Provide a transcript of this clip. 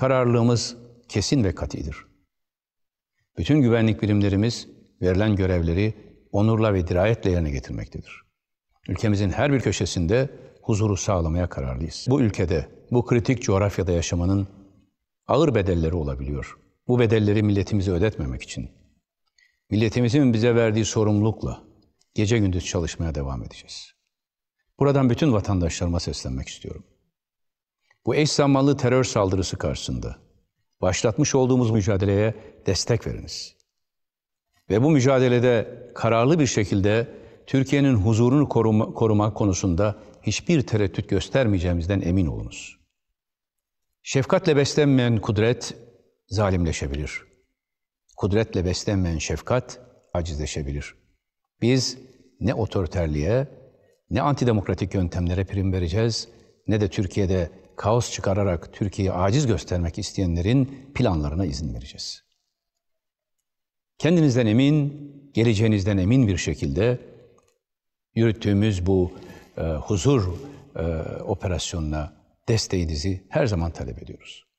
Kararlılığımız kesin ve katidir. Bütün güvenlik birimlerimiz verilen görevleri onurla ve dirayetle yerine getirmektedir. Ülkemizin her bir köşesinde huzuru sağlamaya kararlıyız. Bu ülkede, bu kritik coğrafyada yaşamanın ağır bedelleri olabiliyor. Bu bedelleri milletimize ödetmemek için milletimizin bize verdiği sorumlulukla gece gündüz çalışmaya devam edeceğiz. Buradan bütün vatandaşlarıma seslenmek istiyorum. Bu eş zamanlı terör saldırısı karşısında başlatmış olduğumuz mücadeleye destek veriniz. Ve bu mücadelede kararlı bir şekilde Türkiye'nin huzurunu koruma, korumak konusunda hiçbir tereddüt göstermeyeceğimizden emin olunuz. Şefkatle beslenmeyen kudret zalimleşebilir. Kudretle beslenmeyen şefkat acizleşebilir. Biz ne otoriterliğe, ne antidemokratik yöntemlere prim vereceğiz, ne de Türkiye'de kaos çıkararak Türkiye'yi aciz göstermek isteyenlerin planlarına izin vereceğiz. Kendinizden emin, geleceğinizden emin bir şekilde yürüttüğümüz bu e, huzur e, operasyonuna desteğinizi her zaman talep ediyoruz.